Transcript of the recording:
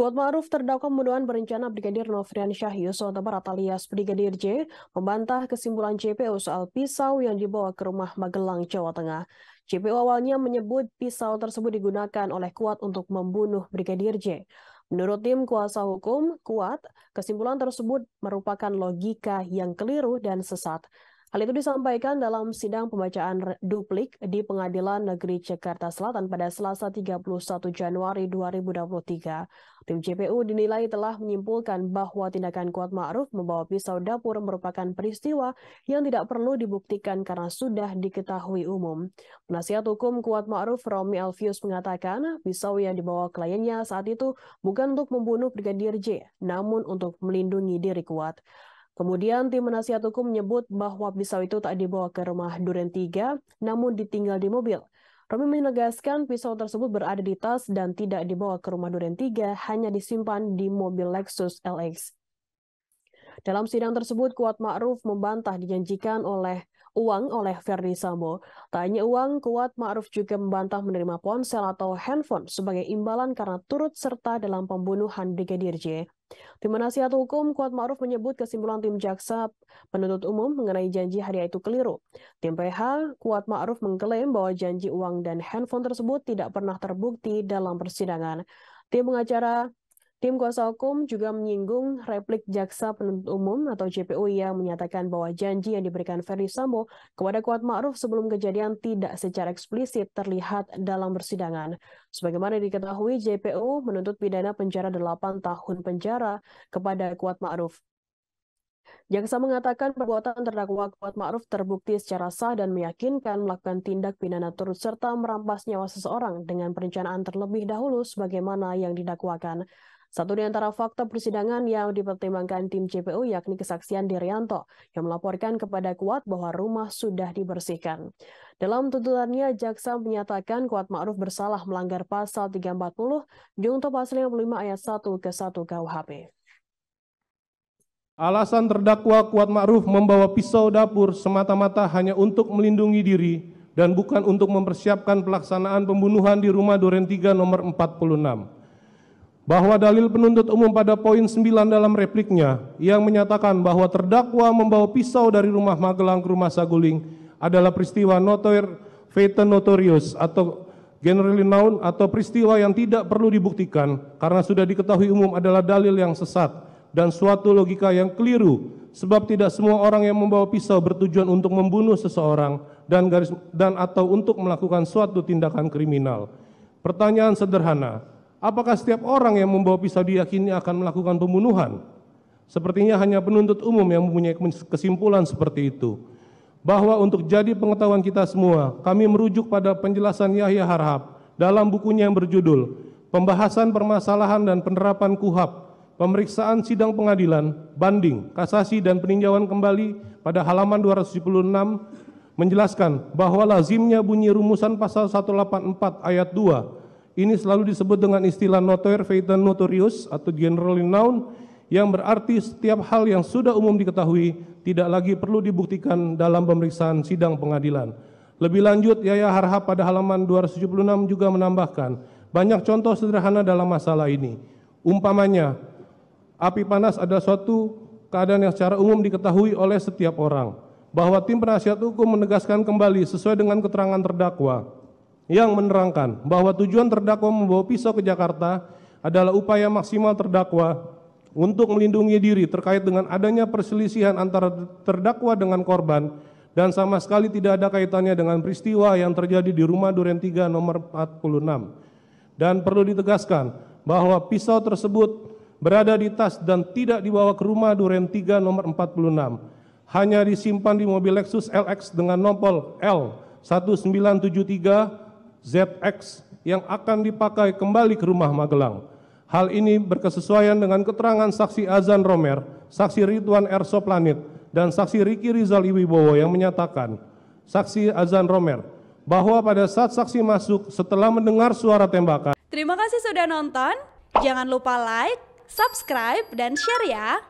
Kuat Ma'ruf terdakwa pembunuhan berencana Brigadir Novrian Syah Yusuf Barat alias Brigadir J membantah kesimpulan JPO soal pisau yang dibawa ke rumah Magelang, Jawa Tengah. JPO awalnya menyebut pisau tersebut digunakan oleh Kuat untuk membunuh Brigadir J. Menurut tim kuasa hukum, Kuat, kesimpulan tersebut merupakan logika yang keliru dan sesat. Hal itu disampaikan dalam sidang pembacaan duplik di Pengadilan Negeri Jakarta Selatan pada Selasa 31 Januari 2023. Tim JPU dinilai telah menyimpulkan bahwa tindakan Kuat Ma'ruf membawa pisau dapur merupakan peristiwa yang tidak perlu dibuktikan karena sudah diketahui umum. Penasihat hukum Kuat Ma'ruf Romi Alfius mengatakan pisau yang dibawa kliennya saat itu bukan untuk membunuh Brigadir J, namun untuk melindungi diri Kuat. Kemudian tim penasihat hukum menyebut bahwa pisau itu tak dibawa ke rumah Duren 3, namun ditinggal di mobil. Romi menegaskan pisau tersebut berada di tas dan tidak dibawa ke rumah Duren 3, hanya disimpan di mobil Lexus LX. Dalam sidang tersebut, Kuat Ma'ruf membantah dijanjikan oleh uang oleh Verdi Sambo. tanya uang, Kuat Ma'ruf juga membantah menerima ponsel atau handphone sebagai imbalan karena turut serta dalam pembunuhan Brigadir J. Tim penasihat hukum Kuat Ma'ruf menyebut kesimpulan tim jaksa penuntut umum mengenai janji hari itu keliru. Tim PH Kuat Ma'ruf mengklaim bahwa janji uang dan handphone tersebut tidak pernah terbukti dalam persidangan. Tim pengacara Tim kuasa hukum juga menyinggung replik jaksa penuntut umum atau JPU yang menyatakan bahwa janji yang diberikan Ferry Sambo kepada Kuat Ma'ruf sebelum kejadian tidak secara eksplisit terlihat dalam persidangan. Sebagaimana diketahui, JPU menuntut pidana penjara 8 tahun penjara kepada Kuat Ma'ruf. Jaksa mengatakan perbuatan terdakwa Kuat Ma'ruf terbukti secara sah dan meyakinkan melakukan tindak pidana turut serta merampas nyawa seseorang dengan perencanaan terlebih dahulu sebagaimana yang didakwakan. Satu di antara fakta persidangan yang dipertimbangkan tim JPU yakni kesaksian Dirianto yang melaporkan kepada Kuat bahwa rumah sudah dibersihkan. Dalam tuntutannya, jaksa menyatakan Kuat Ma'ruf bersalah melanggar pasal 340 jungto pasal 55 ayat 1 ke 1 KUHP. Alasan terdakwa Kuat Ma'ruf membawa pisau dapur semata-mata hanya untuk melindungi diri dan bukan untuk mempersiapkan pelaksanaan pembunuhan di rumah Duren 3 nomor 46 bahwa dalil penuntut umum pada poin 9 dalam repliknya yang menyatakan bahwa terdakwa membawa pisau dari rumah Magelang ke rumah Saguling adalah peristiwa notoir fete notorius atau generally known atau peristiwa yang tidak perlu dibuktikan karena sudah diketahui umum adalah dalil yang sesat dan suatu logika yang keliru sebab tidak semua orang yang membawa pisau bertujuan untuk membunuh seseorang dan garis dan atau untuk melakukan suatu tindakan kriminal. Pertanyaan sederhana, Apakah setiap orang yang membawa pisau diyakini akan melakukan pembunuhan? Sepertinya hanya penuntut umum yang mempunyai kesimpulan seperti itu. Bahwa untuk jadi pengetahuan kita semua, kami merujuk pada penjelasan Yahya Harhab dalam bukunya yang berjudul Pembahasan Permasalahan dan Penerapan KUHAP, Pemeriksaan Sidang Pengadilan, Banding, Kasasi dan Peninjauan Kembali pada halaman 276 menjelaskan bahwa lazimnya bunyi rumusan pasal 184 ayat 2 ini selalu disebut dengan istilah notoir feitan notorius atau general noun yang berarti setiap hal yang sudah umum diketahui tidak lagi perlu dibuktikan dalam pemeriksaan sidang pengadilan. Lebih lanjut, Yaya Harhab pada halaman 276 juga menambahkan, banyak contoh sederhana dalam masalah ini. Umpamanya, api panas adalah suatu keadaan yang secara umum diketahui oleh setiap orang. Bahwa tim penasihat hukum menegaskan kembali sesuai dengan keterangan terdakwa yang menerangkan bahwa tujuan terdakwa membawa pisau ke Jakarta adalah upaya maksimal terdakwa untuk melindungi diri terkait dengan adanya perselisihan antara terdakwa dengan korban dan sama sekali tidak ada kaitannya dengan peristiwa yang terjadi di rumah Duren 3 nomor 46. Dan perlu ditegaskan bahwa pisau tersebut berada di tas dan tidak dibawa ke rumah Duren 3 nomor 46. Hanya disimpan di mobil Lexus LX dengan nomor L1973 ZX yang akan dipakai kembali ke rumah Magelang. Hal ini berkesesuaian dengan keterangan saksi Azan Romer, saksi Ridwan Ersoplanit, Planet, dan saksi Riki Rizal Iwibowo yang menyatakan, saksi Azan Romer, bahwa pada saat saksi masuk setelah mendengar suara tembakan. Terima kasih sudah nonton, jangan lupa like, subscribe, dan share ya!